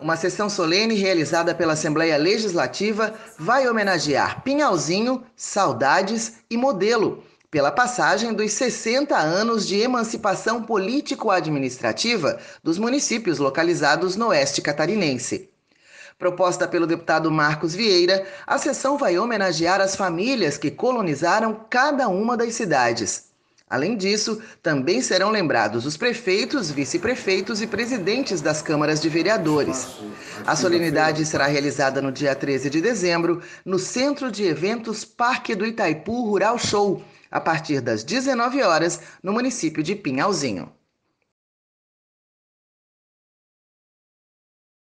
Uma sessão solene realizada pela Assembleia Legislativa vai homenagear Pinhalzinho, Saudades e Modelo pela passagem dos 60 anos de emancipação político-administrativa dos municípios localizados no Oeste Catarinense. Proposta pelo deputado Marcos Vieira, a sessão vai homenagear as famílias que colonizaram cada uma das cidades. Além disso, também serão lembrados os prefeitos, vice-prefeitos e presidentes das câmaras de vereadores. A solenidade será realizada no dia 13 de dezembro, no Centro de Eventos Parque do Itaipu Rural Show, a partir das 19 horas, no município de Pinhalzinho.